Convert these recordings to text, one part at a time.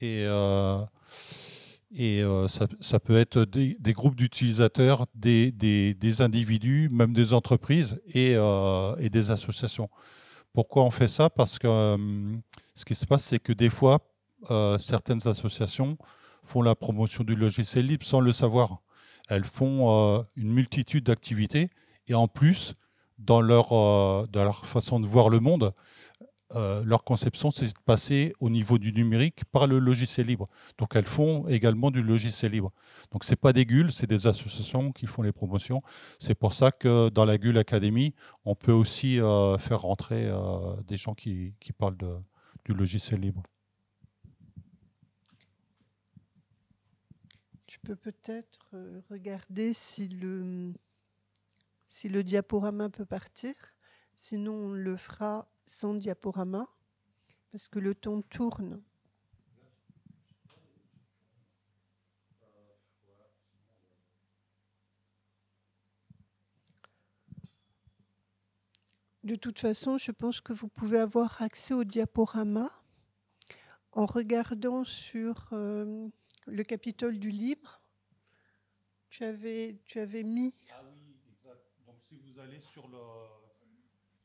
Et, euh, et euh, ça, peut être des, groupes d'utilisateurs, des, individus, même des entreprises et, euh, et, des associations. Pourquoi on fait ça Parce que ce qui se passe, c'est que des fois, certaines associations font la promotion du logiciel libre sans le savoir. Elles font une multitude d'activités et en plus, dans leur, dans leur façon de voir le monde, euh, leur conception, c'est de passer au niveau du numérique par le logiciel libre. Donc elles font également du logiciel libre. Donc c'est pas des gules, c'est des associations qui font les promotions. C'est pour ça que dans la Gule Academy, on peut aussi euh, faire rentrer euh, des gens qui, qui parlent du logiciel libre. Tu peux peut-être regarder si le, si le diaporama peut partir. Sinon, on le fera sans diaporama, parce que le temps tourne. De toute façon, je pense que vous pouvez avoir accès au diaporama en regardant sur euh, le Capitole du livre. Tu avais, tu avais mis. Ah oui, exact. Donc si vous allez sur le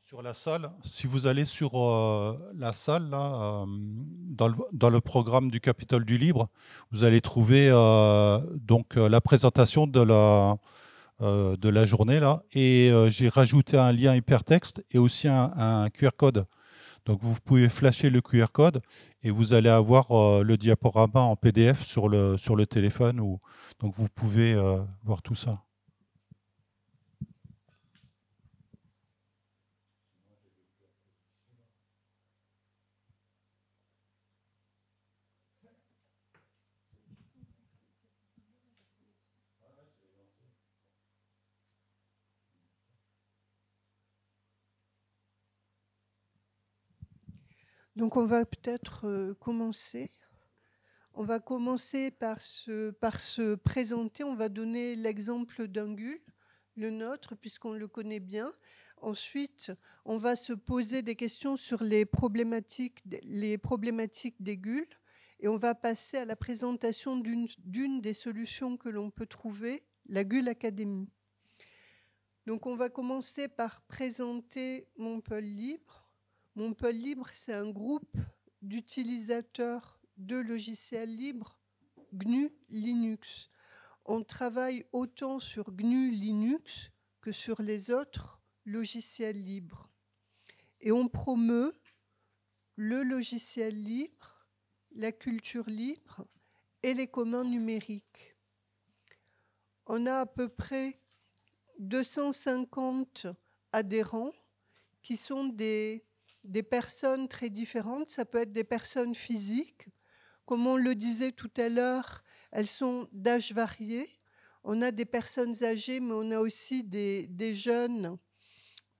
sur la salle, si vous allez sur euh, la salle, là, euh, dans, le, programme du Capitole du Libre, vous allez trouver euh, donc la présentation de la, de la journée. Là, et j'ai rajouté un lien hypertexte et aussi un, QR code. Donc vous pouvez flasher le QR code et vous allez avoir le diaporama en PDF sur le, sur le téléphone. ou donc vous pouvez voir tout ça. Donc on va peut-être euh, commencer. On va commencer par se, présenter. On va donner l'exemple d'un d'Angul, le nôtre, puisqu'on le connaît bien. Ensuite, on va se poser des questions sur les problématiques, les problématiques des gules et on va passer à la présentation d'une des solutions que l'on peut trouver, la Gule Académie. Donc on va commencer par présenter mon Montpellier Libre. Mon libre, c'est un groupe d'utilisateurs de logiciels libres GNU Linux. On travaille autant sur GNU Linux que sur les autres logiciels libres. Et on promeut le logiciel libre, la culture libre et les communs numériques. On a à peu près 250 adhérents qui sont des des personnes très différentes. Ça peut être des personnes physiques. Comme on le disait tout à l'heure, elles sont d'âge varié. On a des personnes âgées, mais on a aussi des, jeunes.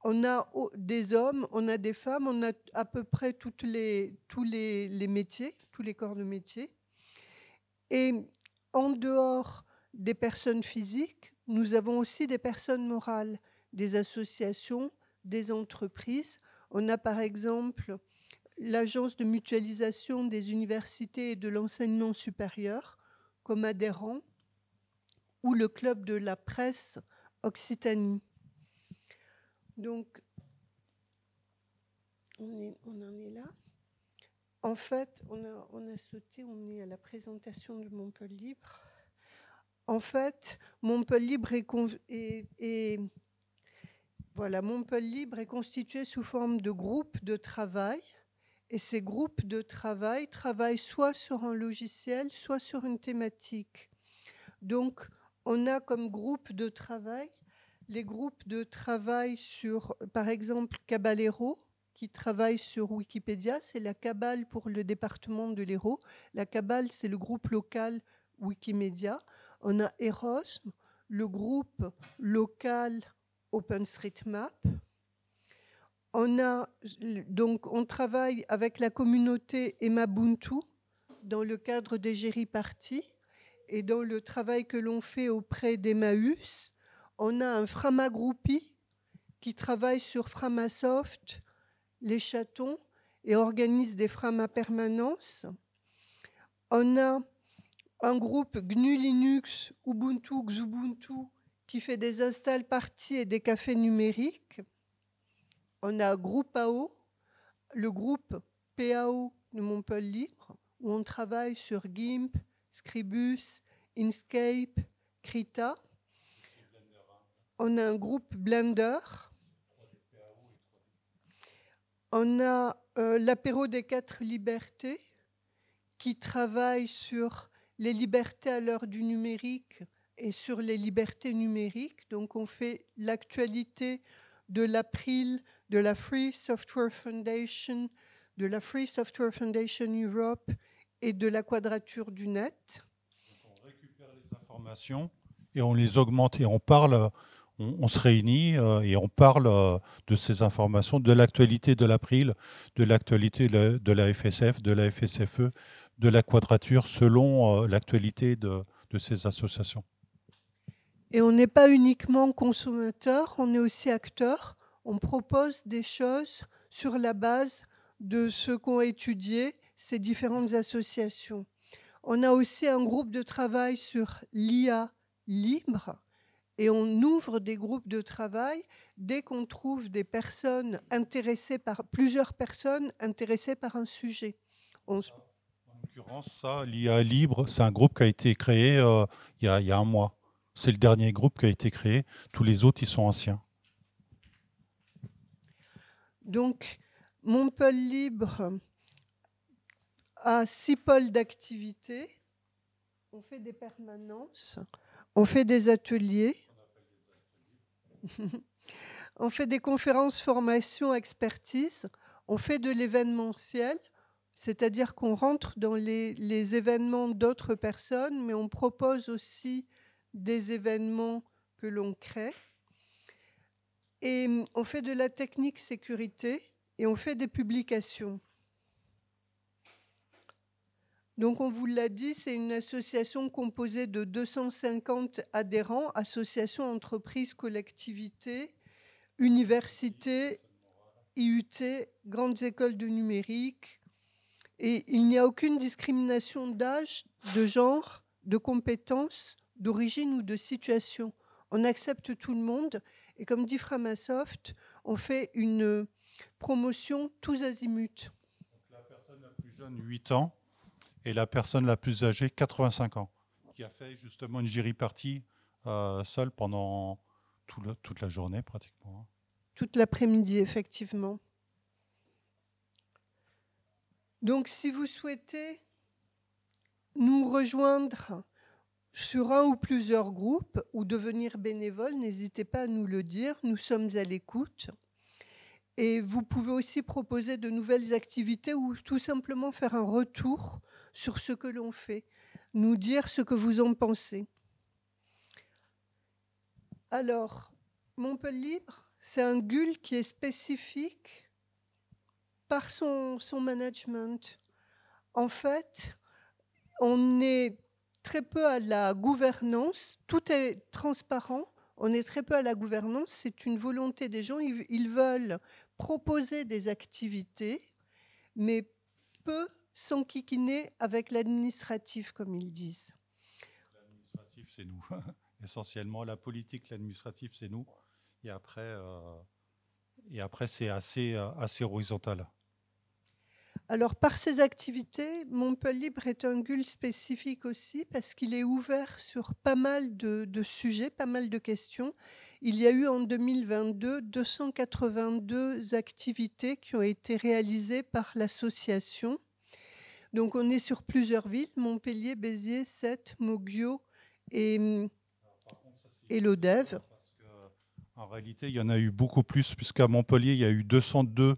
On a des hommes, on a des femmes, on a à peu près toutes les, tous les, les métiers, tous les corps de métier. Et en dehors des personnes physiques, nous avons aussi des personnes morales, des associations, des entreprises. On a par exemple l'Agence de mutualisation des universités et de l'enseignement supérieur comme adhérent ou le Club de la presse Occitanie. Donc, on, en est là. En fait, on a, sauté, on est à la présentation de Montpellier. En fait, Montpellier Libre est voilà, Montpellier Libre est constitué sous forme de groupes de travail. Et ces groupes de travail travaillent soit sur un logiciel, soit sur une thématique. Donc, on a comme groupe de travail les groupes de travail sur, par exemple, cabalero qui travaille sur Wikipédia. C'est la Cabale pour le département de l'Hérault. La Cabale, c'est le groupe local Wikimedia. On a Erosme, le groupe local OpenStreetMap. On, a, donc, on travaille avec la communauté Ubuntu dans le cadre des Géripartis et dans le travail que l'on fait auprès d'Emmaüs. On a un Framagroupi qui travaille sur Framasoft, les chatons, et organise des Framas permanence. On a un groupe GNU Linux, Ubuntu, Xubuntu, qui fait des installs parties et des cafés numériques. On a Groupe AO, le groupe PAO de Montpellier, où on travaille sur GIMP, Scribus, Inkscape, Krita. On a un groupe Blender. On a euh, l'apéro des quatre libertés qui travaille sur les libertés à l'heure du numérique et sur les libertés numériques. Donc on fait l'actualité de l'April, de la Free Software Foundation, de la Free Software Foundation Europe et de la Quadrature du Net. on récupère les informations et on les augmente et on parle, on, se réunit euh, et on parle euh, de ces informations, de l'actualité de l'April, de l'actualité de la FSF, de la FSFE, e, de la Quadrature selon euh, l'actualité de ces associations. Et on n'est pas uniquement consommateur, on est aussi acteur. On propose des choses sur la base de ce qu'ont étudié ces différentes associations. On a aussi un groupe de travail sur l'IA libre et on ouvre des groupes de travail dès qu'on trouve des personnes intéressées par plusieurs personnes intéressées par un sujet. En l'occurrence, ça, l'IA libre, c'est un groupe qui a été créé euh, il, il, y a, un mois. C'est le dernier groupe qui a été créé. Tous les autres, ils sont anciens. Donc, mon libre a six pôles d'activité. On fait des permanences, on fait des ateliers, on fait des conférences, formations, expertise on fait de l'événementiel, c'est-à-dire qu'on rentre dans les événements d'autres personnes, mais on propose aussi des événements que l'on crée. Et hum, on fait de la technique sécurité et on fait des publications. Donc on vous l'a dit, c'est une association composée de 250 adhérents, associations, entreprises, collectivités, universités, IUT, grandes écoles de numérique. Et il n'y a aucune discrimination d'âge, de genre, de compétences d'origine ou de situation. On accepte tout le monde et comme dit Framasoft, on fait une euh, promotion tous azimuts. la personne la plus jeune, 8 ans, et la personne la plus âgée, 85 ans, qui a fait justement une jury partie euh, seule pendant tout toute la journée pratiquement. Hein. Toute l'après-midi, effectivement. Donc si vous souhaitez nous rejoindre sur un ou plusieurs groupes ou devenir bénévole, n'hésitez pas à nous le dire. Nous sommes à l'écoute. Et vous pouvez aussi proposer de nouvelles activités ou tout simplement faire un retour sur ce que l'on fait, nous dire ce que vous en pensez. Alors, Montpellier Libre, c'est un GUL qui est spécifique par son, son management. En fait, on est très peu à la gouvernance. Tout est transparent. On est très peu à la gouvernance. C'est une volonté des gens. Ils, veulent proposer des activités, mais peu s'enquiquiner avec l'administratif, comme ils disent. L'administratif, c'est nous. Essentiellement, la politique, l'administratif, c'est nous. Et après, euh, après c'est assez, euh, assez horizontal. Alors, par ses activités, montpellier est un GUL spécifique aussi parce qu'il est ouvert sur pas mal de, sujets, pas mal de questions. Il y a eu en 2022 282 activités qui ont été réalisées par l'association. Donc, on est sur plusieurs villes Montpellier, Béziers, Sète, Moguio et, et Lodève. En réalité, il y en a eu beaucoup plus, puisqu'à Montpellier, il y a eu 202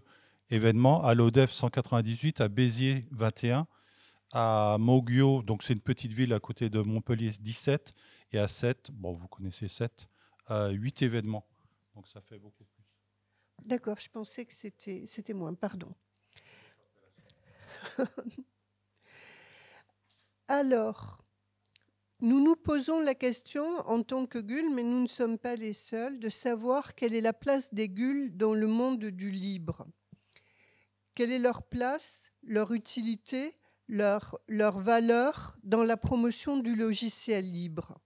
événements, à l'ODEF 198, à Béziers 21, à mogio donc c'est une petite ville à côté de Montpellier 17, et à 7, bon, vous connaissez 7, 8 événements. Donc ça fait beaucoup plus. D'accord, je pensais que c'était moins, pardon. Alors, nous nous posons la question en tant que gules, mais nous ne sommes pas les seuls, de savoir quelle est la place des gules dans le monde du libre. Quelle est leur place, leur utilité, leur, leur valeur dans la promotion du logiciel libre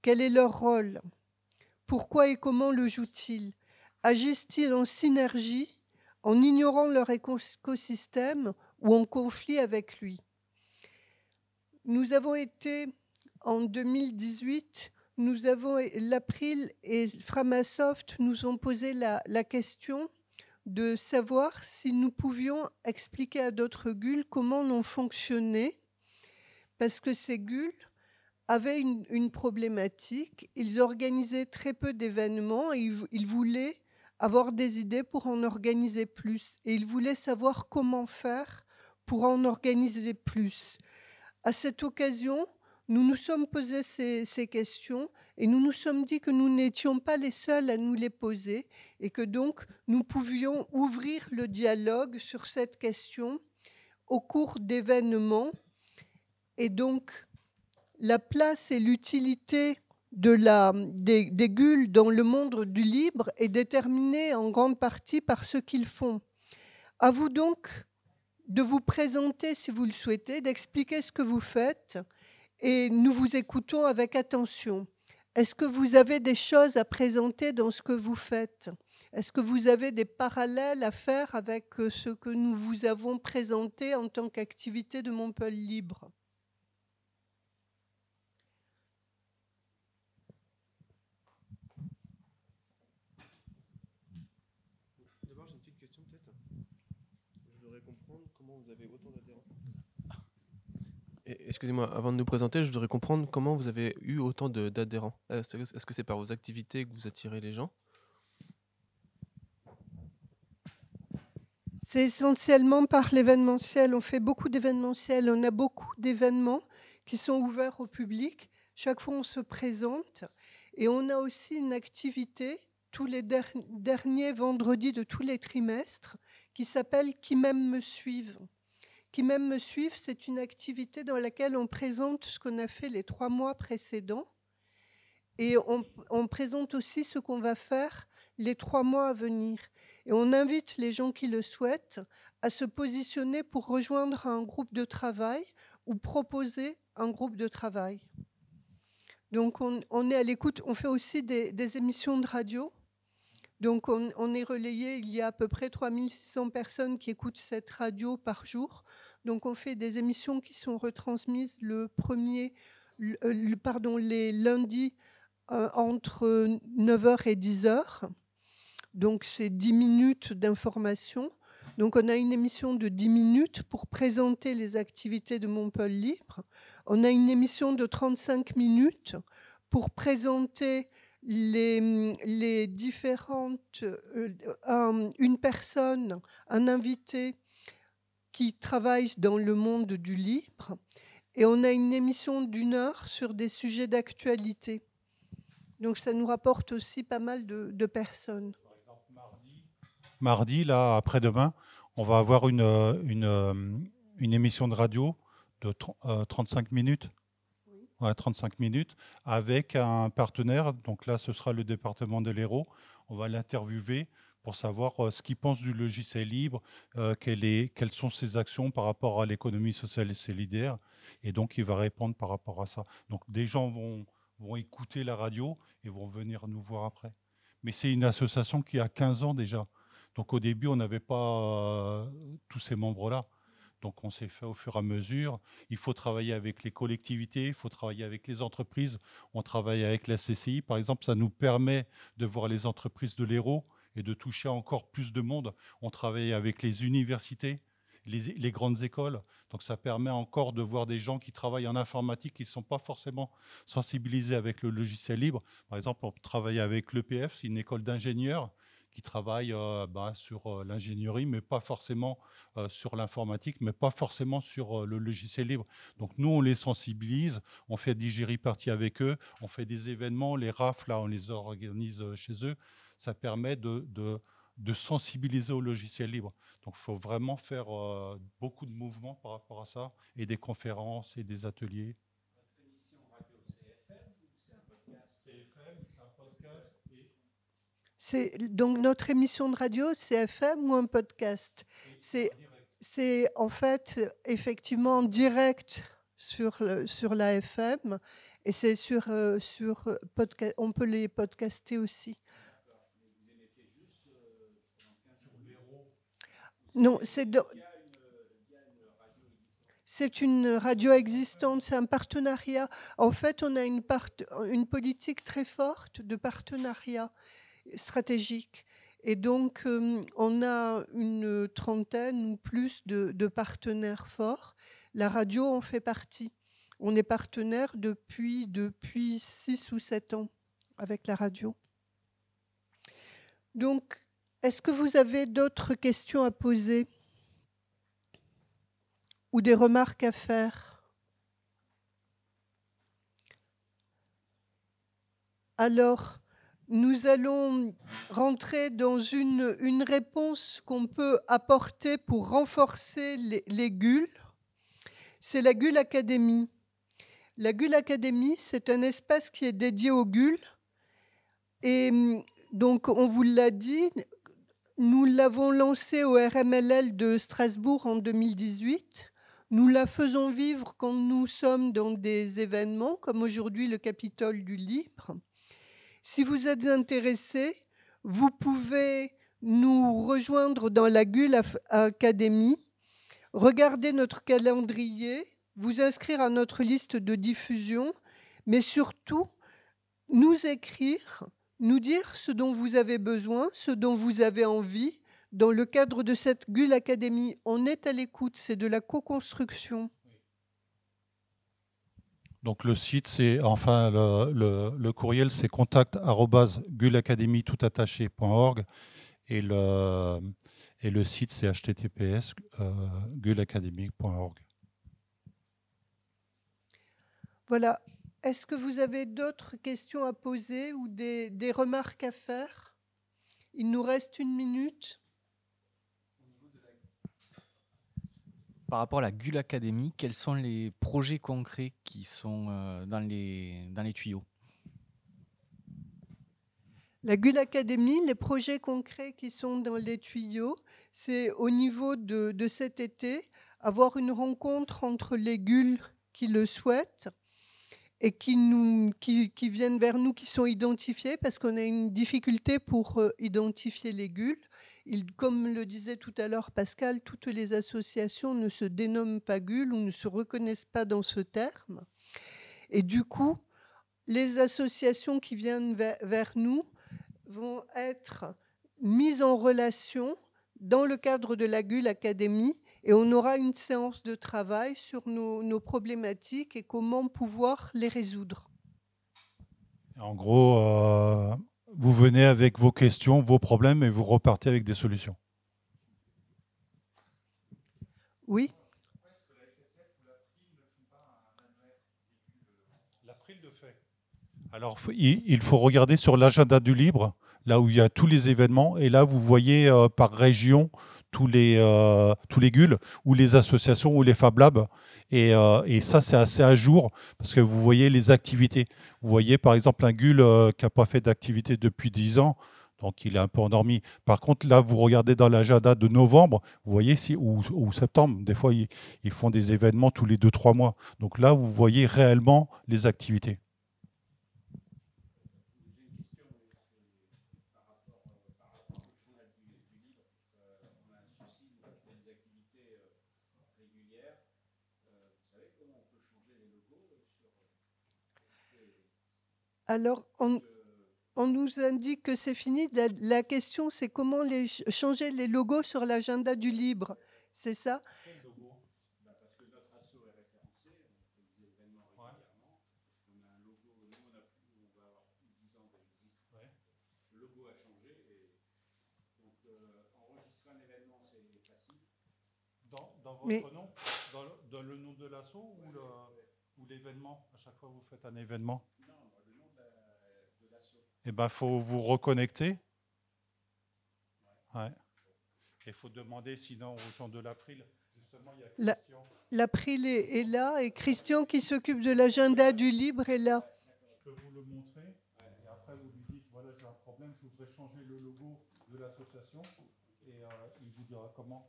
Quel est leur rôle Pourquoi et comment le jouent-ils Agissent-ils en synergie, en ignorant leur écosystème ou en conflit avec lui Nous avons été, en 2018, nous avons, l'April et Framasoft nous ont posé la, la question de savoir si nous pouvions expliquer à d'autres gules comment l'on fonctionnait, parce que ces gules avaient une, problématique, ils organisaient très peu d'événements et ils, ils voulaient avoir des idées pour en organiser plus, et ils voulaient savoir comment faire pour en organiser plus. À cette occasion, nous nous sommes posé ces, questions et nous nous sommes dit que nous n'étions pas les seuls à nous les poser et que donc nous pouvions ouvrir le dialogue sur cette question au cours d'événements. Et donc, la place et l'utilité de la, des, des dans le monde du libre est déterminée en grande partie par ce qu'ils font. À vous donc de vous présenter si vous le souhaitez, d'expliquer ce que vous faites et nous vous écoutons avec attention. Est-ce que vous avez des choses à présenter dans ce que vous faites Est-ce que vous avez des parallèles à faire avec euh, ce que nous vous avons présenté en tant qu'activité de Montpellier Libre peut-être. comprendre comment vous avez autant Excusez-moi, avant de nous présenter, je voudrais comprendre comment vous avez eu autant d'adhérents. Est-ce que c'est par vos activités que vous attirez les gens C'est essentiellement par l'événementiel. On fait beaucoup d'événementiel. On a beaucoup d'événements qui sont ouverts au public. Chaque fois, on se présente. Et on a aussi une activité tous les derniers vendredis de tous les trimestres qui s'appelle Qui m'aime me suivent qui même me suivent, c'est une activité dans laquelle on présente ce qu'on a fait les trois mois précédents. Et on, présente aussi ce qu'on va faire les trois mois à venir. Et on invite les gens qui le souhaitent à se positionner pour rejoindre un groupe de travail ou proposer un groupe de travail. Donc on, est à l'écoute, on fait aussi des émissions de radio donc on, est relayé, il y a à peu près 3600 personnes qui écoutent cette radio par jour. Donc on fait des émissions qui sont retransmises le premier, euh, pardon, les lundis euh, entre 9h et 10h. Donc c'est 10 minutes d'information. Donc on a une émission de 10 minutes pour présenter les activités de Montpellier Libre. On a une émission de 35 minutes pour présenter les, hum, les différentes, euh, une personne, un invité qui travaille dans le monde du libre et on a une émission d'une heure sur des sujets d'actualité. Donc ça nous rapporte aussi pas mal de, personnes. mardi, là, après-demain, on va avoir une, euh, une, euh, une émission de radio de 35 minutes a 35 minutes avec un partenaire. Donc là, ce sera le département de l'Hérault. On va l'interviewer pour savoir euh, ce qu'il pense du logiciel libre, euh, quelles sont ses actions par rapport à l'économie sociale et solidaire. Et donc, il va répondre par rapport à ça. Donc, des gens vont, vont écouter la radio et vont venir nous voir après. Mais c'est une association qui a 15 ans déjà. Donc, au début, on n'avait pas euh, tous ces membres-là. Donc on s'est fait au fur et à mesure. Il faut travailler avec les collectivités, il faut travailler avec les entreprises. On travaille avec la CCI, par exemple. Ça nous permet de voir les entreprises de l'Hérault et de toucher encore plus de monde. On travaille avec les universités. Les, les, grandes écoles. Donc ça permet encore de voir des gens qui travaillent en informatique qui ne sont pas forcément sensibilisés avec le logiciel libre. Par exemple, on travaille avec l'EPF, c'est une école d'ingénieurs qui travaillent euh, bah, sur euh, l'ingénierie, mais pas forcément euh, sur l'informatique, mais pas forcément sur le logiciel libre. Donc nous, on les sensibilise, on fait des jury avec eux, on fait des événements, les RAF, là, on les organise chez eux. Ça permet de, de sensibiliser au logiciel libre. Donc il faut vraiment faire beaucoup de mouvements par rapport à ça, et des conférences et des ateliers. donc notre émission de radio, c'est FM ou un podcast. C'est c'est en fait effectivement direct sur le, sur la FM et c'est sur euh, sur podcast. On peut les podcaster aussi. Euh, non, c'est c'est une radio existante, c'est un partenariat. En fait, on a une, part, une politique très forte de partenariat stratégique. Et donc, euh, on a une trentaine ou plus de, partenaires forts. La radio en fait partie. On est partenaire depuis, depuis 6 ou 7 ans avec la radio. Donc, est-ce que vous avez d'autres questions à poser ou des remarques à faire Alors, nous allons rentrer dans une, réponse qu'on peut apporter pour renforcer les, les C'est la GUL Academy. La GUL Academy, c'est un espace qui est dédié aux GUL. Et donc, on vous l'a dit, nous l'avons lancé au RMLL de Strasbourg en 2018. Nous la faisons vivre quand nous sommes dans des événements comme aujourd'hui le Capitole du Libre. Si vous êtes intéressé, vous pouvez nous rejoindre dans la GUL Academy, regarder notre calendrier, vous inscrire à notre liste de diffusion, mais surtout nous écrire, nous dire ce dont vous avez besoin, ce dont vous avez envie. Dans le cadre de cette GUL Academy, on est à l'écoute, c'est de la co-construction. Donc le site, c'est enfin le, le, courriel, c'est contact.gulacademy.org et le et le site c'est https euh, Voilà. Est-ce que vous avez d'autres questions à poser ou des, des remarques à faire Il nous reste une minute. par rapport à la GUL Academy, quels sont les projets concrets qui sont euh, dans, les, dans les tuyaux la GUL Academy, les projets concrets qui sont dans les tuyaux, c'est au niveau de, de, cet été, avoir une rencontre entre les GUL qui le souhaitent, et qui, nous, qui, viennent vers nous, qui sont identifiés, parce qu'on a une difficulté pour euh, identifier les gules. comme le disait tout à l'heure Pascal, toutes les associations ne se dénomment pas gules ou ne se reconnaissent pas dans ce terme. Et du coup, les associations qui viennent vers, nous vont être mises en relation dans le cadre de la Gule Académie et on aura une séance de travail sur nos, problématiques et comment pouvoir les résoudre. En gros, euh, vous venez avec vos questions, vos problèmes et vous repartez avec des solutions. Oui. Alors, il faut regarder sur l'agenda du libre, là où il y a tous les événements. Et là, vous voyez euh, par région tous les, euh, tous les GUL ou les associations ou les Fab Labs. Euh, et, ça, c'est assez à jour parce que vous voyez les activités. Vous voyez par exemple un GUL euh, qui n'a pas fait d'activité depuis 10 ans. Donc, il est un peu endormi. Par contre, là, vous regardez dans l'agenda de novembre, vous voyez, si, ou, septembre, des fois, ils, ils, font des événements tous les 2-3 mois. Donc là, vous voyez réellement les activités. Alors, on nous indique que c'est fini. La question, c'est comment changer les logos sur l'agenda du libre. C'est ça logo Parce que notre asso est référencé. On a un logo, on a un logo, on On va avoir 10 ans. Le logo a changé. Donc, enregistrer un événement, c'est facile. Dans votre nom Dans le nom de l'asso ou l'événement À chaque fois que vous faites un événement eh ben, faut vous reconnecter. Ouais. Il faut demander sinon aux gens de l'April. Justement, il a L'April est, là et Christian qui s'occupe de l'agenda du libre est là. Je peux vous le montrer. Et après, vous lui dites voilà, j'ai un problème, je voudrais changer le logo de l'association. Et euh, il vous dira comment.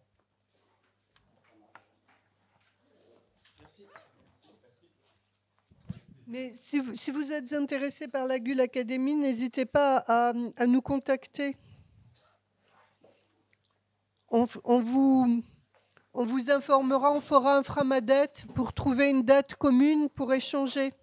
Merci. Mais si vous, êtes intéressé par la Gull Academy, n'hésitez pas à, nous contacter. On, vous, on vous informera, on fera un framadette pour trouver une date commune pour échanger.